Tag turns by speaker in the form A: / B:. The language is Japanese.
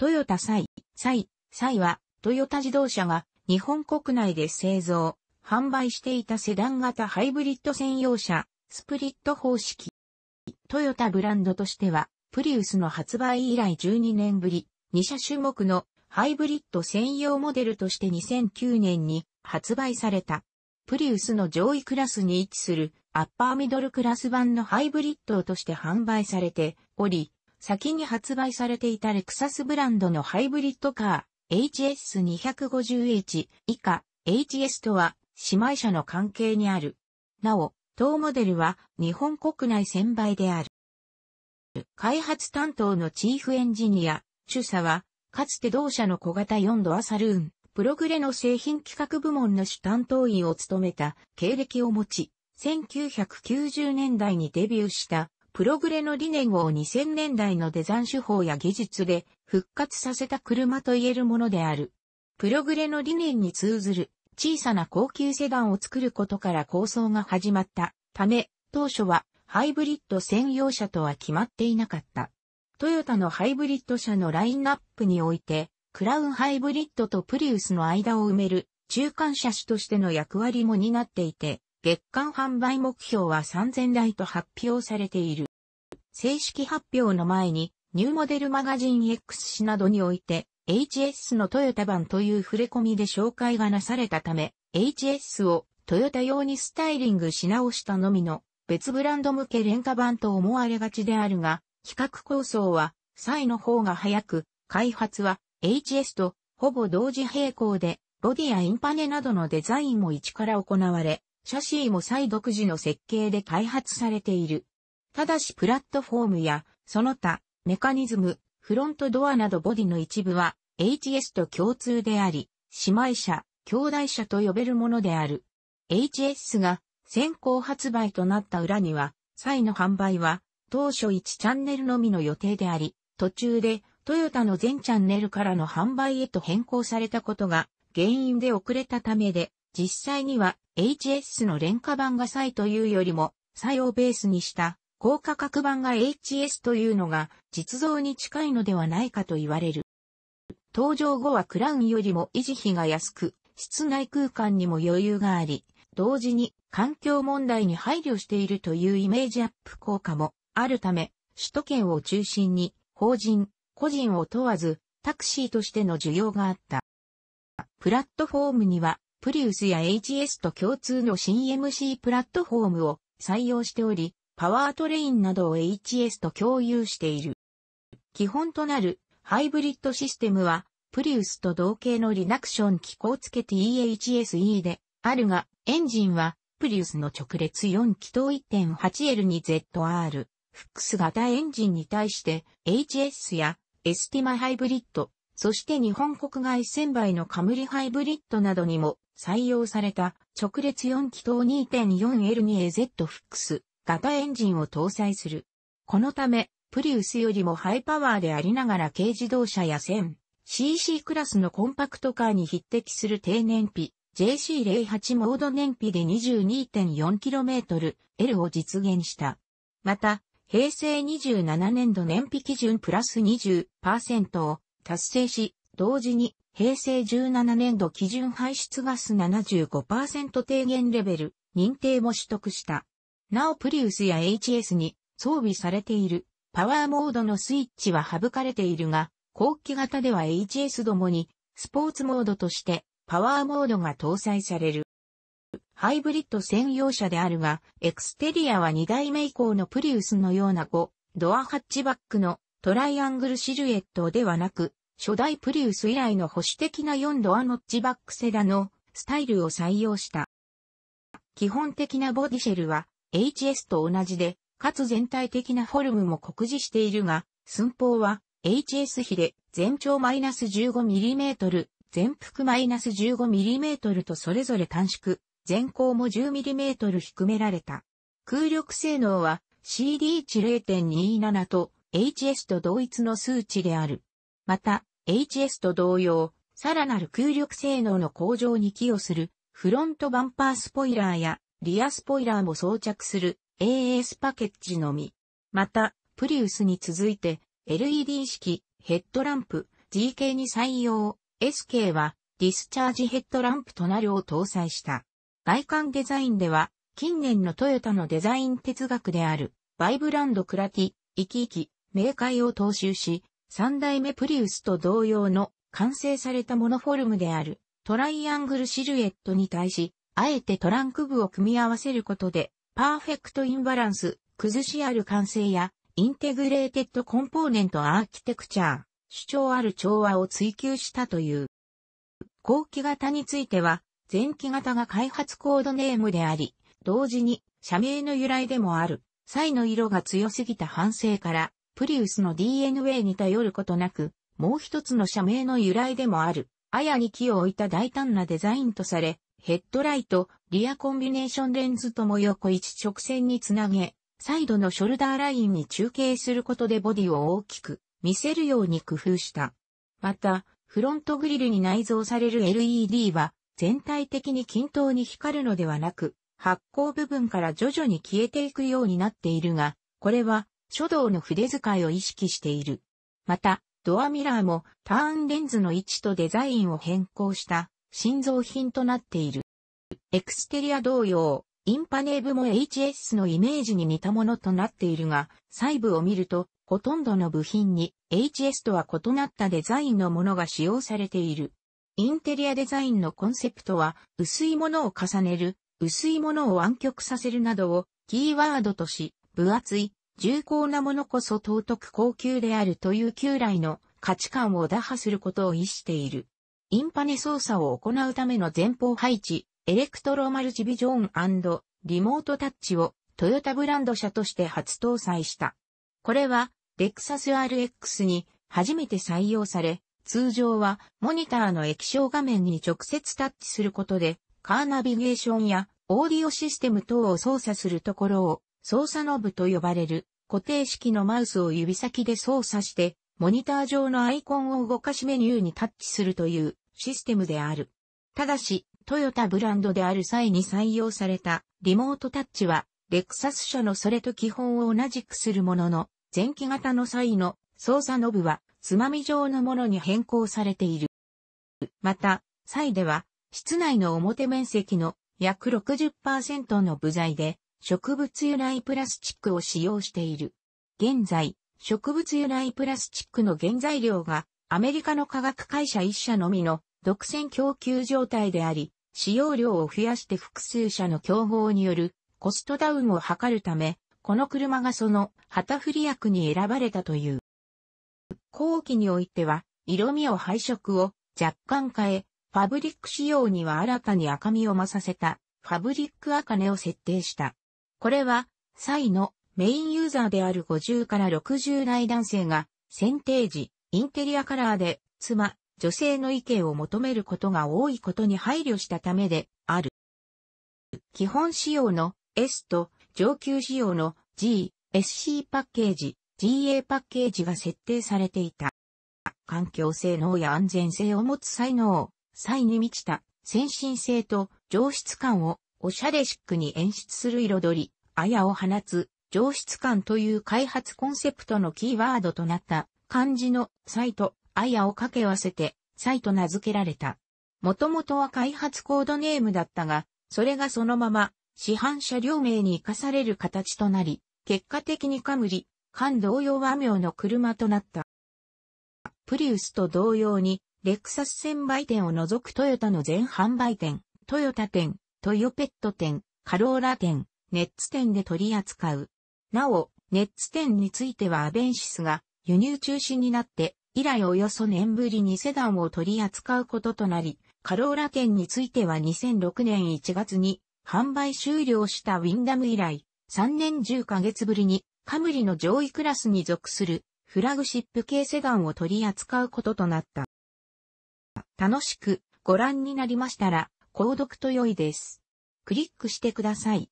A: トヨタサイ、サイ、サイは、トヨタ自動車が日本国内で製造、販売していたセダン型ハイブリッド専用車、スプリット方式。トヨタブランドとしては、プリウスの発売以来12年ぶり、2車種目のハイブリッド専用モデルとして2009年に発売された。プリウスの上位クラスに位置するアッパーミドルクラス版のハイブリッドとして販売されており、先に発売されていたレクサスブランドのハイブリッドカー HS250H 以下 HS とは姉妹社の関係にある。なお、当モデルは日本国内1000倍である。開発担当のチーフエンジニア、ュサは、かつて同社の小型4ドアサルーン、プログレの製品企画部門の主担当員を務めた経歴を持ち、1990年代にデビューしたプログレの理念を2000年代のデザイン手法や技術で復活させた車と言えるものである。プログレの理念に通ずる小さな高級セダンを作ることから構想が始まったため、当初はハイブリッド専用車とは決まっていなかった。トヨタのハイブリッド車のラインナップにおいて、クラウンハイブリッドとプリウスの間を埋める中間車種としての役割も担っていて、月間販売目標は3000台と発表されている。正式発表の前に、ニューモデルマガジン X 誌などにおいて、HS のトヨタ版という触れ込みで紹介がなされたため、HS をトヨタ用にスタイリングし直したのみの別ブランド向け廉価版と思われがちであるが、比較構想は、サの方が早く、開発は HS とほぼ同時並行で、ボディやインパネなどのデザインも一から行われ、シャシーも再独自の設計で開発されている。ただしプラットフォームや、その他、メカニズム、フロントドアなどボディの一部は、HS と共通であり、姉妹車、兄弟車と呼べるものである。HS が先行発売となった裏には、際の販売は当初1チャンネルのみの予定であり、途中でトヨタの全チャンネルからの販売へと変更されたことが原因で遅れたためで、実際には HS の廉価版が際というよりも、イをベースにした高価格版が HS というのが実像に近いのではないかと言われる。登場後はクラウンよりも維持費が安く、室内空間にも余裕があり、同時に環境問題に配慮しているというイメージアップ効果もあるため、首都圏を中心に法人、個人を問わずタクシーとしての需要があった。プラットフォームにはプリウスや HS と共通の新 m c プラットフォームを採用しており、パワートレインなどを HS と共有している。基本となるハイブリッドシステムは、プリウスと同型のリナクション機構付け THSE であるが、エンジンはプリウスの直列4気筒 1.8L2ZR、フックス型エンジンに対して HS やエスティマハイブリッド、そして日本国外1000倍のカムリハイブリッドなどにも採用された直列4気筒 2.4L2AZ フックス型エンジンを搭載する。このため、プリウスよりもハイパワーでありながら軽自動車や 1000cc クラスのコンパクトカーに匹敵する低燃費 JC08 モード燃費で 22.4km L を実現した。また、平成27年度燃費基準プラス20%を達成し、同時に平成17年度基準排出ガス75%低減レベル認定も取得した。なおプリウスや HS に装備されているパワーモードのスイッチは省かれているが、後期型では HS どもにスポーツモードとしてパワーモードが搭載される。ハイブリッド専用車であるが、エクステリアは2代目以降のプリウスのような5、ドアハッチバックのトライアングルシルエットではなく、初代プリウス以来の保守的な4ドアノッチバックセダのスタイルを採用した。基本的なボディシェルは HS と同じで、かつ全体的なフォルムも酷似しているが、寸法は HS 比で全長 -15mm、全幅 -15mm とそれぞれ短縮、全高も 10mm 低められた。空力性能は CD 値0.27と HS と同一の数値である。また、HS と同様、さらなる空力性能の向上に寄与するフロントバンパースポイラーやリアスポイラーも装着する AS パケッジのみ。また、プリウスに続いて LED 式ヘッドランプ GK に採用 SK はディスチャージヘッドランプとなるを搭載した。外観デザインでは近年のトヨタのデザイン哲学であるバイブランドクラティ、イキイキ、明快を踏襲し、三代目プリウスと同様の完成されたモノフォルムであるトライアングルシルエットに対し、あえてトランク部を組み合わせることで、パーフェクトインバランス、崩しある完成や、インテグレーテッドコンポーネントアーキテクチャー、主張ある調和を追求したという。後期型については、前期型が開発コードネームであり、同時に社名の由来でもある、サイの色が強すぎた反省から、プリウスの DNA に頼ることなく、もう一つの社名の由来でもある、アヤに木を置いた大胆なデザインとされ、ヘッドライト、リアコンビネーションレンズとも横一直線につなげ、サイドのショルダーラインに中継することでボディを大きく見せるように工夫した。また、フロントグリルに内蔵される LED は全体的に均等に光るのではなく、発光部分から徐々に消えていくようになっているが、これは書道の筆使いを意識している。また、ドアミラーもターンレンズの位置とデザインを変更した心臓品となっている。エクステリア同様、インパネーブも HS のイメージに似たものとなっているが、細部を見ると、ほとんどの部品に HS とは異なったデザインのものが使用されている。インテリアデザインのコンセプトは、薄いものを重ねる、薄いものを湾曲させるなどをキーワードとし、分厚い、重厚なものこそ尊く高級であるという旧来の価値観を打破することを意している。インパネ操作を行うための前方配置、エレクトロマルチビジョンリモートタッチをトヨタブランド車として初搭載した。これは、レクサス RX に初めて採用され、通常はモニターの液晶画面に直接タッチすることで、カーナビゲーションやオーディオシステム等を操作するところを操作ノブと呼ばれる固定式のマウスを指先で操作して、モニター上のアイコンを動かしメニューにタッチするというシステムである。ただし、トヨタブランドである際に採用されたリモートタッチは、レクサス社のそれと基本を同じくするものの、前期型の際の操作ノブは、つまみ状のものに変更されている。また、際では、室内の表面積の約60%の部材で、植物由来プラスチックを使用している。現在、植物由来プラスチックの原材料がアメリカの科学会社一社のみの独占供給状態であり、使用量を増やして複数社の競合によるコストダウンを図るため、この車がその旗振り役に選ばれたという。後期においては、色味を配色を若干変え、ファブリック仕様には新たに赤みを増させた、ファブリック赤根を設定した。これは、イのメインユーザーである50から60代男性が、選定時、インテリアカラーで、妻、女性の意見を求めることが多いことに配慮したためである。基本仕様の S と上級仕様の G、SC パッケージ、GA パッケージが設定されていた。環境性能や安全性を持つ才能、才に満ちた先進性と上質感をおしゃれシックに演出する彩り、あやを放つ上質感という開発コンセプトのキーワードとなった漢字のサイトアイアを掛け合わせて、サイと名付けられた。もともとは開発コードネームだったが、それがそのまま、市販車両名に活かされる形となり、結果的にカムリ、間同様和名の車となった。プリウスと同様に、レクサス専売店を除くトヨタの全販売店、トヨタ店、トヨペット店、カローラ店、ネッツ店で取り扱う。なお、ネッツ店についてはアベンシスが輸入中止になって以来およそ年ぶりにセダンを取り扱うこととなり、カローラ店については2006年1月に販売終了したウィンダム以来、3年10ヶ月ぶりにカムリの上位クラスに属するフラグシップ系セダンを取り扱うこととなった。楽しくご覧になりましたら、購読と良いです。クリックしてください。